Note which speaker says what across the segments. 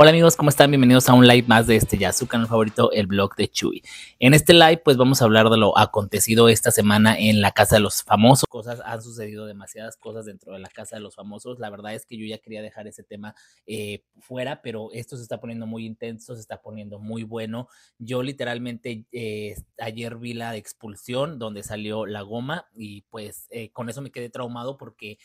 Speaker 1: Hola amigos, ¿cómo están? Bienvenidos a un live más de este ya, su canal favorito, el blog de Chuy. En este live pues vamos a hablar de lo acontecido esta semana en la Casa de los Famosos. Cosas, han sucedido demasiadas cosas dentro de la Casa de los Famosos. La verdad es que yo ya quería dejar ese tema eh, fuera, pero esto se está poniendo muy intenso, se está poniendo muy bueno. Yo literalmente eh, ayer vi la expulsión donde salió la goma y pues eh, con eso me quedé traumado porque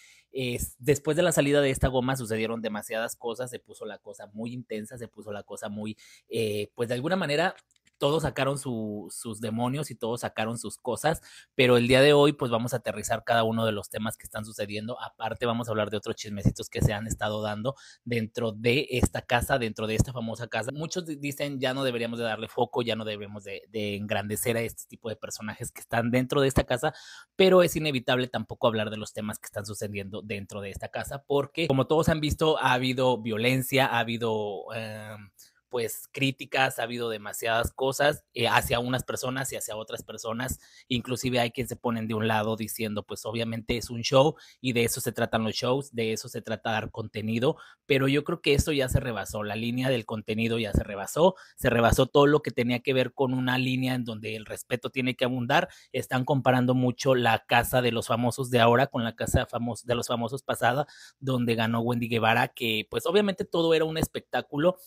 Speaker 1: después de la salida de esta goma sucedieron demasiadas cosas, se puso la cosa muy intensa, se puso la cosa muy, eh, pues de alguna manera todos sacaron sus demonios y todos sacaron sus cosas, pero el día de hoy pues vamos a aterrizar cada uno de los temas que están sucediendo. Aparte vamos a hablar de otros chismecitos que se han estado dando dentro de esta casa, dentro de esta famosa casa. Muchos dicen ya no deberíamos de darle foco, ya no debemos de, engrandecer a este tipo de personajes que están dentro de esta casa, pero es inevitable tampoco hablar de los temas que están sucediendo dentro de esta casa porque como todos han visto ha habido violencia, ha habido... Em, pues críticas, ha habido demasiadas cosas eh, hacia unas personas y hacia otras personas, inclusive hay quien se ponen de un lado diciendo, pues obviamente es un show y de eso se tratan los shows, de eso se trata dar contenido, pero yo creo que eso ya se rebasó, la línea del contenido ya se rebasó, se rebasó todo lo que tenía que ver con una línea en donde el respeto tiene que abundar, están comparando mucho la casa de los famosos de ahora con la casa de los famosos pasada, donde ganó Wendy Guevara, que pues obviamente todo era un espectáculo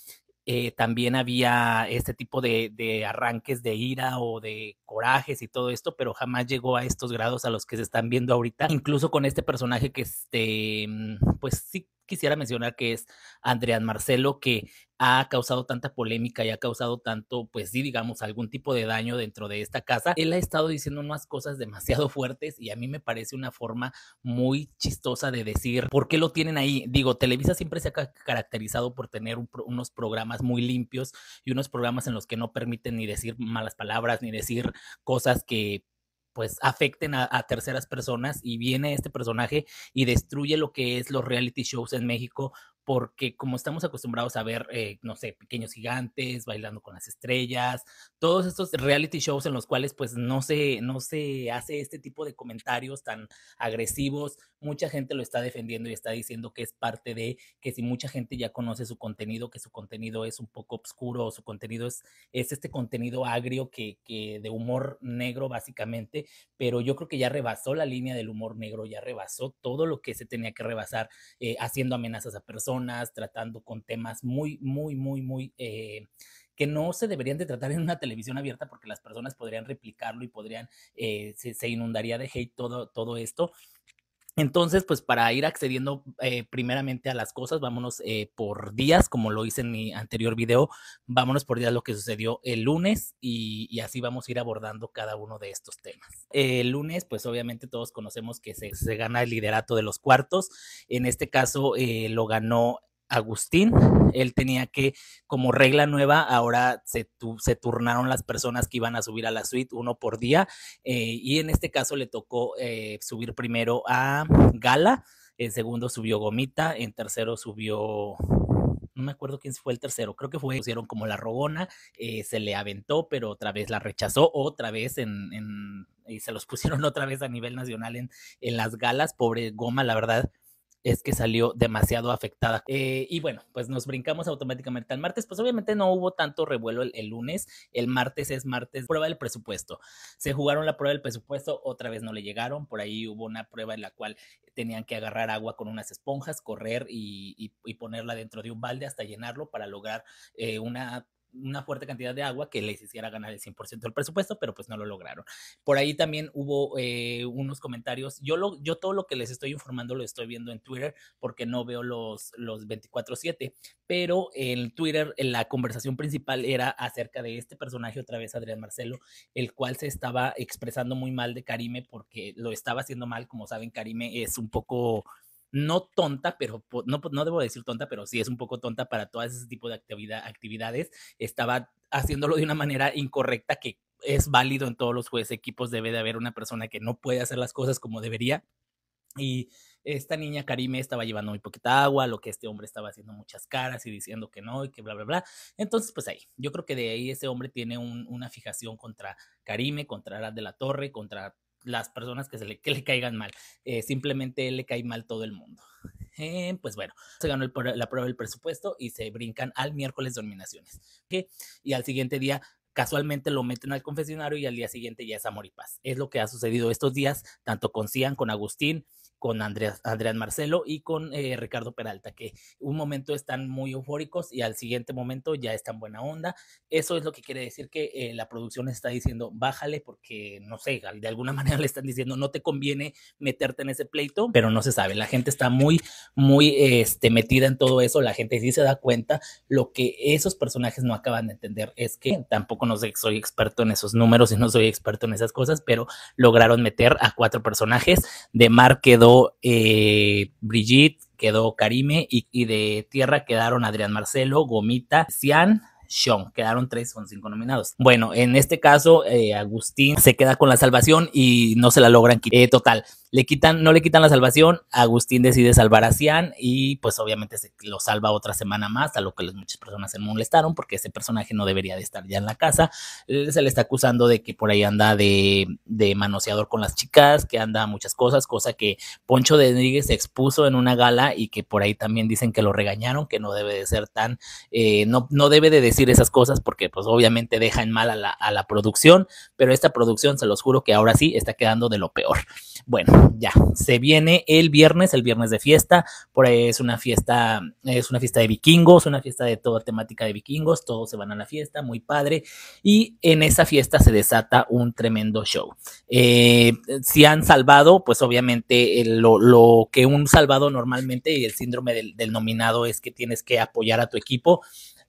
Speaker 1: eh, también había este tipo de, arranques de ira o de corajes y todo esto, pero jamás llegó a estos grados a los que se están viendo ahorita, incluso con este personaje que este, mm, pues sí quisiera mencionar que es Andrea Marcelo, que ha causado tanta polémica y ha causado tanto, pues sí, digamos, algún tipo de daño dentro de esta casa, él ha estado diciendo unas cosas demasiado fuertes y a mí me parece una forma muy chistosa de decir por qué lo tienen ahí. Digo, Televisa siempre se ha caracterizado por tener unos programas muy limpios y unos programas en los que no permiten ni decir malas palabras, ni decir cosas que pues afecten a, a, terceras personas y viene este personaje y destruye lo que es los reality shows en México porque como estamos acostumbrados a ver, eh, no sé, pequeños gigantes, bailando con las estrellas, todos estos reality shows en los cuales pues no se, no se hace este tipo de comentarios tan agresivos, mucha gente lo está defendiendo y está diciendo que es parte de, que si mucha gente ya conoce su contenido, que su contenido es un poco oscuro, su contenido es, es este contenido agrio que, que de humor negro básicamente, pero yo creo que ya rebasó la línea del humor negro, ya rebasó todo lo que se tenía que rebasar eh, haciendo amenazas a personas tratando con temas muy, muy, muy, muy... Eh, que no se deberían de tratar en una televisión abierta porque las personas podrían replicarlo y podrían, eh, se, inundaría de hate todo, todo esto. Entonces, pues para ir accediendo eh, primeramente a las cosas, vámonos eh, por días, como lo hice en mi anterior video, vámonos por días lo que sucedió el lunes y, así vamos a ir abordando cada uno de estos temas. el lunes, pues obviamente todos conocemos que se, se, gana el liderato de los cuartos, en este caso eh, lo ganó Agustín, él tenía que, como regla nueva, ahora se, se, turnaron las personas que iban a subir a la suite uno por día eh, y en este caso le tocó eh, subir primero a Gala, en segundo subió Gomita, en tercero subió no me acuerdo quién fue el tercero, creo que fue, pusieron como la rogona, eh, se le aventó, pero otra vez la rechazó, otra vez y se los pusieron otra vez a nivel nacional en, en las galas, pobre Goma, la verdad, es que salió demasiado afectada. Eh, y bueno, pues nos brincamos automáticamente al martes. Pues obviamente no hubo tanto revuelo el, lunes. El martes es martes, prueba del presupuesto. Se jugaron la prueba del presupuesto, otra vez no le llegaron. Por ahí hubo una prueba en la cual tenían que agarrar agua con unas esponjas, correr y, ponerla dentro de un balde hasta llenarlo para lograr eh, una una fuerte cantidad de agua que les hiciera ganar el 100% del presupuesto, pero pues no lo lograron. Por ahí también hubo eh, unos comentarios. Yo, lo, yo todo lo que les estoy informando lo estoy viendo en Twitter porque no veo los, los 24/7, pero en Twitter la conversación principal era acerca de este personaje, otra vez Adrián Marcelo, el cual se estaba expresando muy mal de Karime porque lo estaba haciendo mal. Como saben, Karime es un poco no tonta, pero no, no debo decir tonta, pero sí es un poco tonta para todo ese tipo de actividad, actividades, estaba haciéndolo de una manera incorrecta que es válido en todos los jueces equipos, debe de haber una persona que no puede hacer las cosas como debería. Y esta niña Karime estaba llevando muy poquita agua, lo que este hombre estaba haciendo muchas caras y diciendo que no y que bla, bla, bla. Entonces, pues ahí, yo creo que de ahí ese hombre tiene una fijación contra Karime, contra Arad de la Torre, contra las personas que, se le, que le caigan mal. Eh, simplemente le cae mal todo el mundo. Eh, pues bueno, se ganó la prueba del presupuesto y se brincan al miércoles dominaciones nominaciones. Y al siguiente día casualmente lo meten al confesionario y al día siguiente ya es amor y paz. Es lo que ha sucedido estos días, tanto con Cian, con Agustín, con Andrés, Adrián Marcelo y con eh, Ricardo Peralta, que un momento están muy eufóricos y al siguiente momento ya están buena onda. Eso es lo que quiere decir que eh, la producción está diciendo, bájale porque, no sé, de alguna manera le están diciendo, no te conviene meterte en ese pleito, pero no se sabe. La gente está muy, muy este, metida en todo eso, la gente sí se da cuenta. Lo que esos personajes no acaban de entender es que tampoco no sé, soy experto en esos números y no soy experto en esas cosas, pero lograron meter a cuatro personajes de marketing quedó eh, Brigitte, quedó Karime y, y de tierra quedaron Adrián Marcelo, Gomita, Cian, sean. Quedaron tres, son cinco nominados. Bueno, en este caso, eh, Agustín se queda con la salvación y no se la logran quitar. Eh, total, le quitan, no le quitan la salvación. Agustín decide salvar a Cian y, pues, obviamente lo salva otra semana más, a lo que muchas personas se molestaron porque ese personaje no debería de estar ya en la casa. Eh, se le está acusando de que por ahí anda de, manoseador con las chicas, que anda muchas cosas, cosa que Poncho de Enrique se expuso en una gala y que por ahí también dicen que lo regañaron, que no debe de ser tan, no, no debe de decir esas cosas porque pues obviamente dejan mal a la, a la producción, pero esta producción se los juro que ahora sí está quedando de lo peor. Bueno, ya, se viene el viernes, el viernes de fiesta, por ahí es una fiesta, es una fiesta de vikingos, una fiesta de toda temática de vikingos, todos se van a la fiesta, muy padre, y en esa fiesta se desata un tremendo show. Eh, si han salvado, pues obviamente lo, lo, que un salvado normalmente y el síndrome del, del nominado es que tienes que apoyar a tu equipo,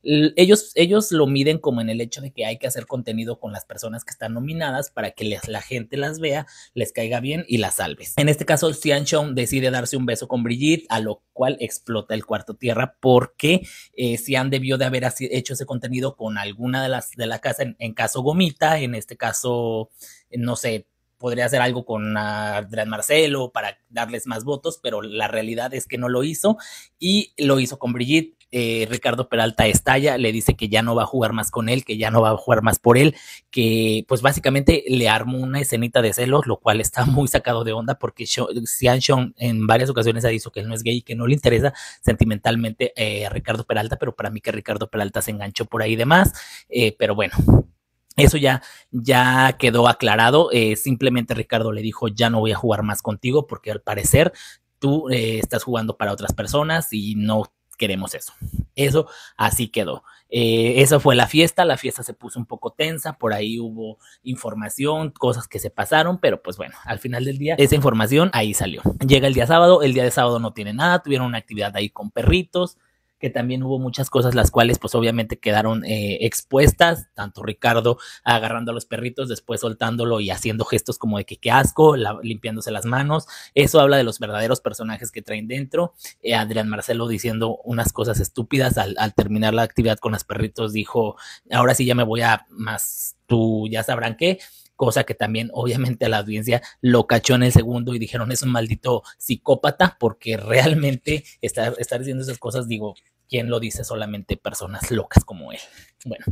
Speaker 1: ellos, ellos lo miden como en el hecho de que hay que hacer contenido con las personas que están nominadas para que la gente las vea, les caiga bien y las salves. En este caso, Sian Chong decide darse un beso con Brigitte, a lo cual explota el cuarto tierra porque si eh, debió de haber hecho ese contenido con alguna de las de la casa, en, caso Gomita, en este caso, no sé, podría hacer algo con Adrián Marcelo para darles más votos, pero la realidad es que no lo hizo y lo hizo con Brigitte. Eh, Ricardo Peralta estalla, le dice que ya no va a jugar más con él, que ya no va a jugar más por él, que pues básicamente le armó una escenita de celos, lo cual está muy sacado de onda porque Sean Sean en varias ocasiones ha dicho que él no es gay y que no le interesa sentimentalmente eh, a Ricardo Peralta, pero para mí que Ricardo Peralta se enganchó por ahí demás, eh, pero bueno. Eso ya, ya quedó aclarado. simplemente Ricardo le dijo, ya no voy a jugar más contigo porque al parecer tú estás jugando para otras personas y no queremos eso. Eso así quedó. eso eh, esa fue la fiesta, la fiesta se puso un poco tensa, por ahí hubo información, cosas que se pasaron, pero pues bueno, al final del día esa información ahí salió. Llega el día sábado, el día de sábado no tiene nada, tuvieron una actividad ahí con perritos, que también hubo muchas cosas las cuales pues obviamente quedaron eh, expuestas, tanto Ricardo agarrando a los perritos, después soltándolo y haciendo gestos como de que qué asco, limpiándose las manos, eso habla de los verdaderos personajes que traen dentro, eh, Adrián Marcelo diciendo unas cosas estúpidas al, al terminar la actividad con los perritos, dijo, ahora sí ya me voy a más, tú ya sabrán qué, cosa que también obviamente a la audiencia lo cachó en el segundo y dijeron es un maldito psicópata porque realmente estar, diciendo esas cosas, digo, ¿quién lo dice? Solamente personas locas como él. Bueno,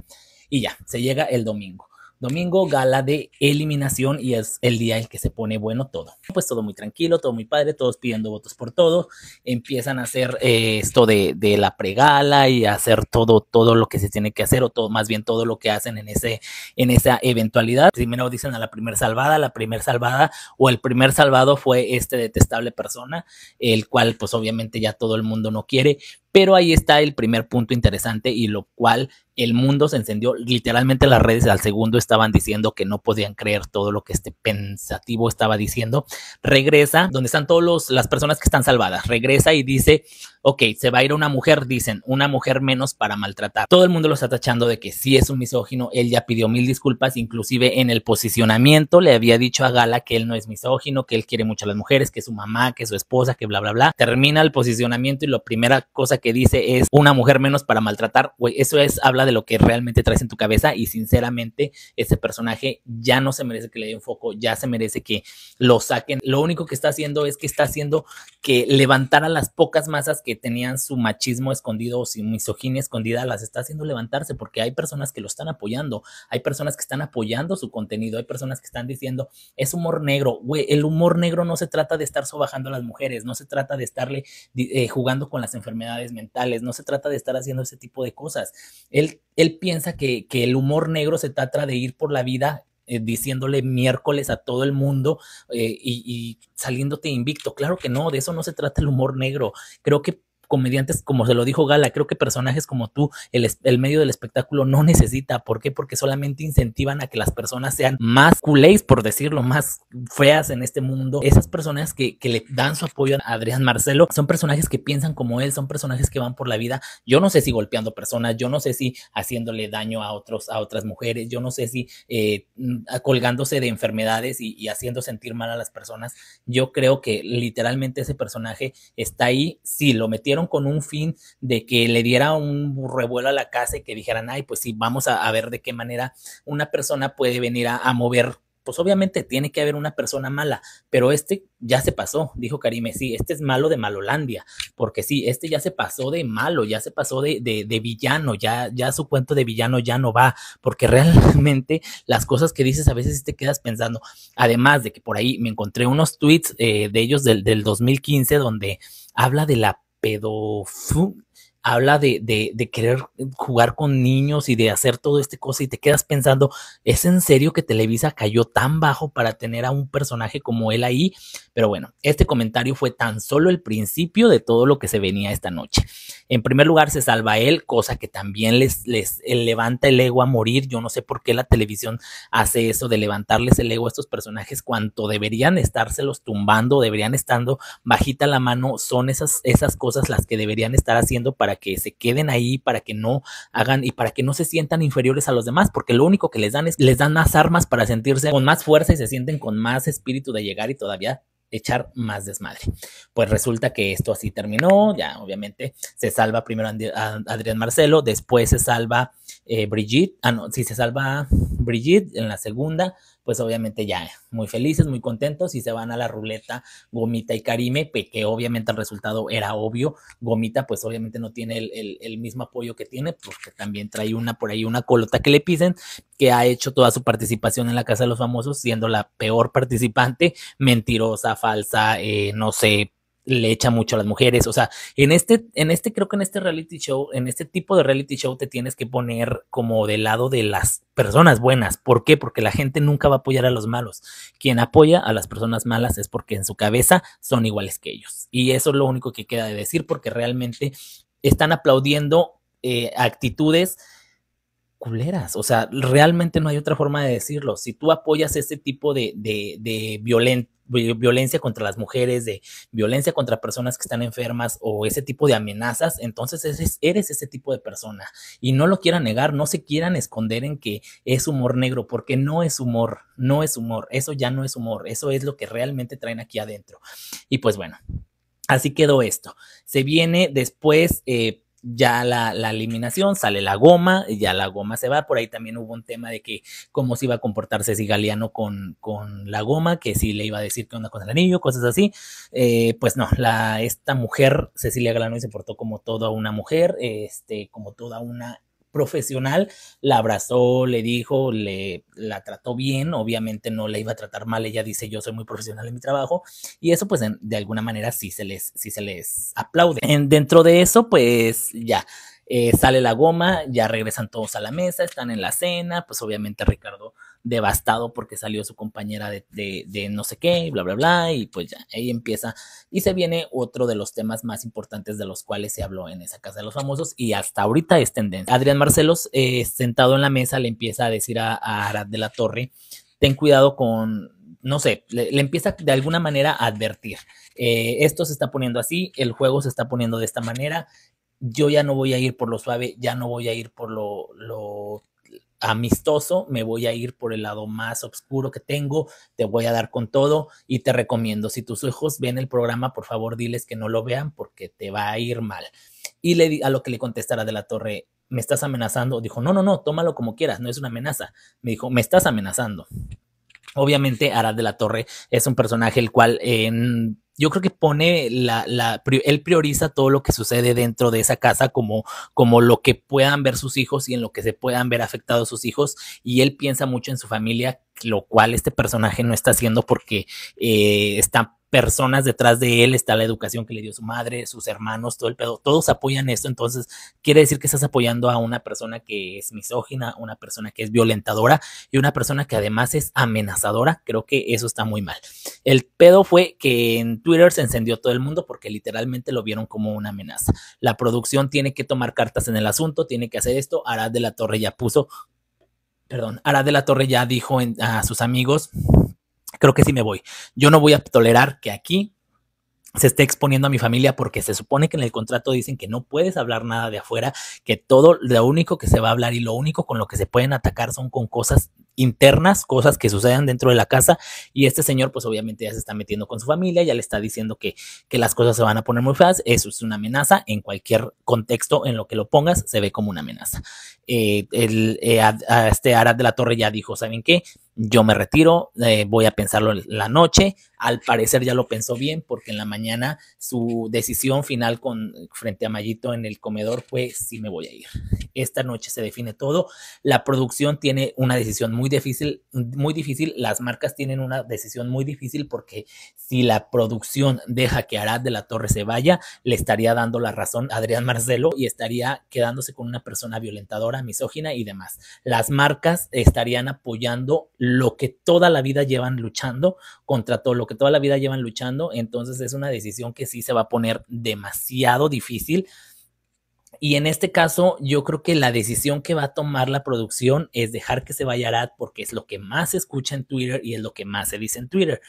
Speaker 1: y ya, se llega el domingo. Domingo, gala de eliminación y es el día en que se pone bueno todo. Pues todo muy tranquilo, todo muy padre, todos pidiendo votos por todo. Empiezan a hacer eh, esto de, de la pregala y hacer todo, todo lo que se tiene que hacer o todo, más bien todo lo que hacen en, ese, en esa eventualidad. Primero dicen a la primera salvada, la primer salvada o el primer salvado fue este detestable persona, el cual pues obviamente ya todo el mundo no quiere, pero ahí está el primer punto interesante y lo cual el mundo se encendió. Literalmente las redes al segundo estaban diciendo que no podían creer todo lo que este pensativo estaba diciendo. Regresa, donde están todas las personas que están salvadas, regresa y dice, ok, se va a ir una mujer, dicen, una mujer menos para maltratar. Todo el mundo lo está tachando de que sí es un misógino, él ya pidió mil disculpas, inclusive en el posicionamiento le había dicho a Gala que él no es misógino, que él quiere mucho a las mujeres, que su mamá, que su esposa, que bla, bla, bla. Termina el posicionamiento y la primera cosa que dice es una mujer menos para maltratar, güey, eso es, habla de lo que realmente traes en tu cabeza y sinceramente ese personaje ya no se merece que le dé un foco, ya se merece que lo saquen. Lo único que está haciendo es que está haciendo que levantaran las pocas masas que tenían su machismo escondido o su misoginia escondida, las está haciendo levantarse porque hay personas que lo están apoyando, hay personas que están apoyando su contenido, hay personas que están diciendo, es humor negro, güey, el humor negro no se trata de estar sobajando a las mujeres, no se trata de estarle eh, jugando con las enfermedades mentales, no se trata de estar haciendo ese tipo de cosas. Él, él piensa que, que el humor negro se trata de ir por la vida eh, diciéndole miércoles a todo el mundo eh, y saliéndote invicto. Claro que no, de eso no se trata el humor negro. Creo que comediantes, como se lo dijo Gala, creo que personajes como tú, el, el, medio del espectáculo no necesita. ¿Por qué? Porque solamente incentivan a que las personas sean más culés, por decirlo, más feas en este mundo. Esas personas que, que le dan su apoyo a Adrián Marcelo son personajes que piensan como él, son personajes que van por la vida. Yo no sé si golpeando personas, yo no sé si haciéndole daño a, otros, a otras mujeres, yo no sé si eh, mm, colgándose de enfermedades y, y haciendo sentir mal a las personas. Yo creo que literalmente ese personaje está ahí. Si lo metieron con un fin de que le diera un revuelo a la casa y que dijeran, ay, pues sí, vamos a, ver de qué manera una persona puede venir a, mover pues obviamente tiene que haber una persona mala, pero este ya se pasó, dijo Karime, sí, este es malo de Malolandia, porque sí, este ya se pasó de malo, ya se pasó de, villano, ya, ya su cuento de villano ya no va, porque realmente las cosas que dices a veces te quedas pensando, además de que por ahí me encontré unos tweets eh, de ellos del 2015 donde habla de la pero habla de, de, querer jugar con niños y de hacer todo este cosa y te quedas pensando, ¿es en serio que Televisa cayó tan bajo para tener a un personaje como él ahí? Pero bueno, este comentario fue tan solo el principio de todo lo que se venía esta noche. En primer lugar, se salva él, cosa que también les, les eh, levanta el ego a morir. Yo no sé por qué la televisión hace eso de levantarles el ego a estos personajes cuanto deberían estárselos tumbando, deberían estando bajita la mano. Son esas, esas cosas las que deberían estar haciendo para que se queden ahí, para que no hagan y para que no se sientan inferiores a los demás, porque lo único que les dan es, les dan más armas para sentirse con más fuerza y se sienten con más espíritu de llegar y todavía echar más desmadre. Pues resulta que esto así terminó, ya obviamente se salva primero Adrián Marcelo, después se salva eh, Brigitte, ah no, sí se salva Brigitte en la segunda, pues obviamente ya muy felices, muy contentos y se van a la ruleta Gomita y Karime, que obviamente el resultado era obvio. Gomita pues obviamente no tiene el, mismo apoyo que tiene, porque también trae una por ahí, una colota que le pisen, que ha hecho toda su participación en la Casa de los Famosos siendo la peor participante, mentirosa, falsa, eh, no sé, le echa mucho a las mujeres. O sea, en este, en este, creo que en este reality show, en este tipo de reality show te tienes que poner como del lado de las personas buenas. ¿Por qué? Porque la gente nunca va a apoyar a los malos. Quien apoya a las personas malas es porque en su cabeza son iguales que ellos. Y eso es lo único que queda de decir porque realmente están aplaudiendo eh, actitudes o sea, realmente no hay otra forma de decirlo. Si tú apoyas ese tipo de, violencia contra las mujeres, de violencia contra personas que están enfermas o ese tipo de amenazas, entonces eres, ese tipo de persona. Y no lo quieran negar, no se quieran esconder en que es humor negro, porque no es humor, no es humor, eso ya no es humor, eso es lo que realmente traen aquí adentro. Y pues bueno. Así quedó esto. Se viene después, eh, ya la, eliminación, sale la goma, ya la goma se va. Por ahí también hubo un tema de que cómo se iba a comportarse si Galeano con, con la goma, que si le iba a decir qué onda con el anillo, cosas así. Eh, pues no, la, esta mujer, Cecilia Galeano, se portó como toda una mujer, este, como toda una profesional, la abrazó, le dijo, le la trató bien, obviamente no la iba a tratar mal, ella dice yo soy muy profesional en mi trabajo y eso pues de alguna manera sí se les, sí se les aplaude. En, dentro de eso pues ya. Eh, sale la goma, ya regresan todos a la mesa, están en la cena, pues obviamente Ricardo devastado porque salió su compañera de, no sé qué, bla, bla, bla, y pues ya, ahí empieza. Y se viene otro de los temas más importantes de los cuales se habló en esa Casa de los Famosos y hasta ahorita es tendencia. Adrián Marcelos, eh, sentado en la mesa, le empieza a decir a, Arad de la Torre, ten cuidado con, no sé, le, empieza de alguna manera a advertir. Eh, esto se está poniendo así, el juego se está poniendo de esta manera, yo ya no voy a ir por lo suave, ya no voy a ir por lo, lo amistoso, me voy a ir por el lado más oscuro que tengo, te voy a dar con todo y te recomiendo, si tus hijos ven el programa, por favor diles que no lo vean porque te va a ir mal. Y le, a lo que le contestara de la torre, me estás amenazando, dijo, no, no, no, tómalo como quieras, no es una amenaza. Me dijo, me estás amenazando. Obviamente, Arad de la Torre es un personaje el cual eh, en yo creo que pone la, la, él prioriza todo lo que sucede dentro de esa casa como, como lo que puedan ver sus hijos y en lo que se puedan ver afectados sus hijos y él piensa mucho en su familia, lo cual este personaje no está haciendo porque eh, está personas detrás de él, está la educación que le dio su madre, sus hermanos, todo el pedo, todos apoyan esto, entonces quiere decir que estás apoyando a una persona que es misógina, una persona que es violentadora y una persona que además es amenazadora, creo que eso está muy mal. El pedo fue que en Twitter se encendió todo el mundo porque literalmente lo vieron como una amenaza. La producción tiene que tomar cartas en el asunto, tiene que hacer esto, Arad de la Torre ya puso... Perdón, Arad de la Torre ya dijo a sus amigos creo que sí me voy. Yo no voy a tolerar que aquí se esté exponiendo a mi familia porque se supone que en el contrato dicen que no puedes hablar nada de afuera, que todo lo único que se va a hablar y lo único con lo que se pueden atacar son con cosas internas, cosas que sucedan dentro de la casa y este señor pues obviamente ya se está metiendo con su familia, ya le está diciendo que, las cosas se van a poner muy feas, eso es una amenaza, en cualquier contexto en lo que lo pongas se ve como una amenaza. Eh, el, eh, este Arad de la Torre ya dijo, ¿saben qué? yo me retiro, eh, voy a pensarlo la noche. Al parecer ya lo pensó bien porque en la mañana su decisión final con, frente a Mayito en el comedor fue si me voy a ir. Esta noche se define todo. La producción tiene una decisión muy difícil, muy difícil. Las marcas tienen una decisión muy difícil porque si la producción deja que Arad de la Torre se vaya, le estaría dando la razón a Adrián Marcelo y estaría quedándose con una persona violentadora, misógina y demás. Las marcas estarían apoyando lo que toda la vida llevan luchando contra todo lo que toda la vida llevan luchando. Entonces es una decisión que sí se va a poner demasiado difícil. Y en este caso, yo creo que la decisión que va a tomar la producción es dejar que se vaya Arad porque es lo que más se escucha en Twitter y es lo que más se dice en Twitter.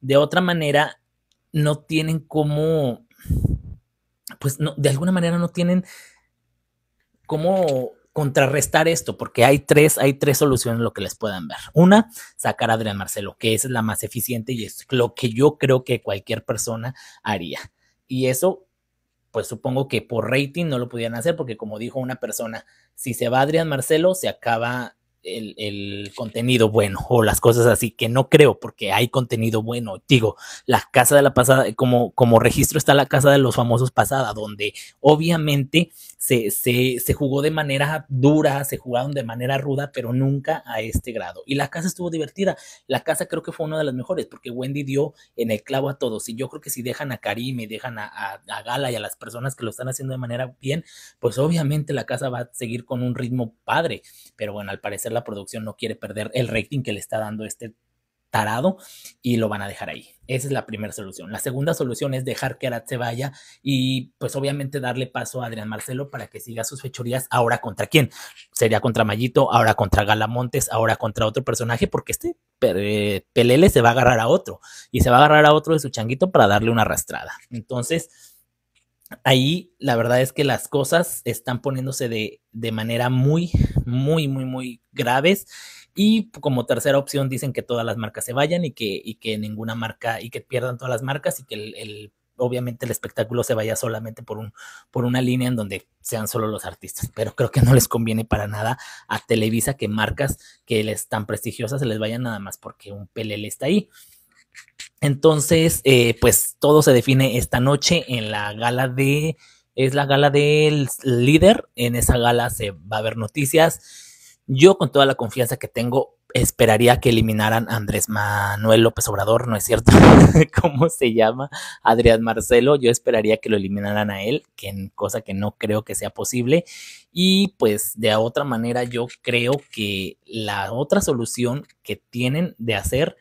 Speaker 1: De otra manera, no tienen cómo, pues no, de alguna manera no tienen cómo contrarrestar esto, porque hay tres, hay tres soluciones lo que les puedan ver. Una, sacar a Adrián Marcelo, que es la más eficiente y es lo que yo creo que cualquier persona haría. Y eso, pues supongo que por rating no lo pudieran hacer, porque como dijo una persona, si se va Adrián Marcelo, se acaba el, contenido bueno o las cosas así, que no creo porque hay contenido bueno. Digo, la casa de la pasada, como, como registro está la casa de los famosos pasada, donde obviamente se, se, se jugó de manera dura, se jugaron de manera ruda, pero nunca a este grado. Y la casa estuvo divertida. La casa creo que fue una de las mejores porque Wendy dio en el clavo a todos. Y yo creo que si dejan a Karim y dejan a, a Gala y a las personas que lo están haciendo de manera bien, pues obviamente la casa va a seguir con un ritmo padre. Pero bueno, al parecer la producción no quiere perder el rating que le está dando este tarado y lo van a dejar ahí. Esa es la primera solución. La segunda solución es dejar que Arad se vaya y pues obviamente darle paso a Adrián Marcelo para que siga sus fechorías. Ahora contra quién? Sería contra Mayito, ahora contra Galamontes, ahora contra otro personaje porque este eh, Pelele se va a agarrar a otro y se va a agarrar a otro de su changuito para darle una arrastrada. Entonces ahí la verdad es que las cosas están poniéndose de, de manera muy, muy, muy, muy graves. Y como tercera opción dicen que todas las marcas se vayan y que, y que ninguna marca y que pierdan todas las marcas y que el, obviamente el espectáculo se vaya solamente por, un, por una línea en donde sean solo los artistas. Pero creo que no les conviene para nada a Televisa que marcas que les tan prestigiosas se les vayan nada más porque un PLL está ahí. Entonces, eh, pues todo se define esta noche en la gala de, es la gala del líder, en esa gala se va a ver noticias. Yo con toda la confianza que tengo, esperaría que eliminaran a Andrés Manuel López Obrador, ¿no es cierto? ¿Cómo se llama? Adrián Marcelo, yo esperaría que lo eliminaran a él, que, cosa que no creo que sea posible. Y pues de otra manera, yo creo que la otra solución que tienen de hacer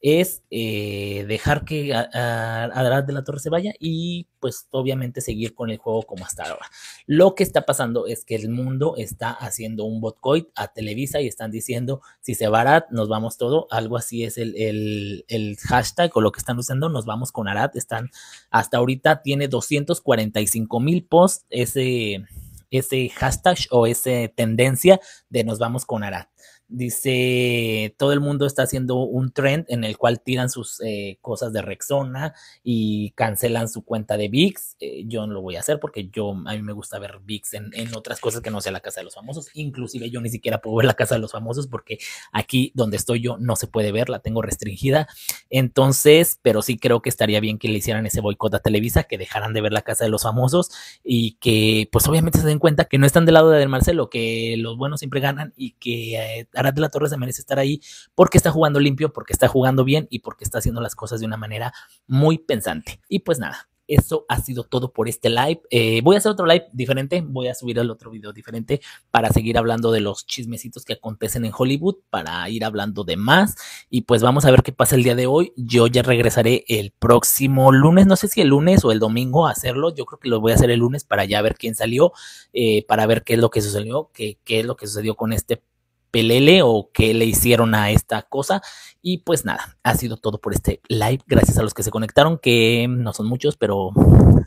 Speaker 1: es eh, dejar que Arad de la Torre se vaya y pues obviamente seguir con el juego como hasta ahora. Lo que está pasando es que el mundo está haciendo un botcoin a Televisa y están diciendo si se va Arad, nos vamos todo, algo así es el, hashtag o lo que están usando, nos vamos con Arad, están hasta ahorita tiene 245 mil posts ese, ese hashtag o esa tendencia de nos vamos con Arad. Dice, todo el mundo está haciendo un trend en el cual tiran sus eh, cosas de Rexona y cancelan su cuenta de VIX. Eh, yo no lo voy a hacer porque yo, a mí me gusta ver VIX en, otras cosas que no sea la Casa de los Famosos. Inclusive yo ni siquiera puedo ver la Casa de los Famosos porque aquí donde estoy yo no se puede ver, la tengo restringida. Entonces, pero sí creo que estaría bien que le hicieran ese boicot a Televisa, que dejaran de ver la Casa de los Famosos y que pues obviamente se den cuenta que no están del lado de Marcelo, que los buenos siempre ganan y que... Eh, Arad de la Torres se merece estar ahí porque está jugando limpio, porque está jugando bien y porque está haciendo las cosas de una manera muy pensante. Y pues nada, eso ha sido todo por este live. Eh, voy a hacer otro live diferente, voy a subir el otro video diferente para seguir hablando de los chismecitos que acontecen en Hollywood, para ir hablando de más. Y pues vamos a ver qué pasa el día de hoy. Yo ya regresaré el próximo lunes, no sé si el lunes o el domingo a hacerlo. Yo creo que lo voy a hacer el lunes para ya ver quién salió, eh, para ver qué es lo que sucedió, qué es lo que sucedió con este pelele o qué le hicieron a esta cosa. Y pues nada, ha sido todo por este live. Gracias a los que se conectaron, que no son muchos, pero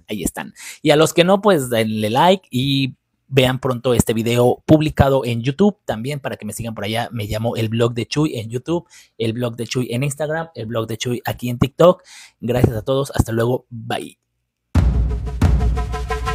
Speaker 1: ahí están. Y a los que no, pues denle like y vean pronto este video publicado en YouTube también para que me sigan por allá. Me llamo el blog de Chuy en YouTube, el blog de Chuy en Instagram, el blog de Chuy aquí en TikTok. Gracias a todos, hasta luego, bye.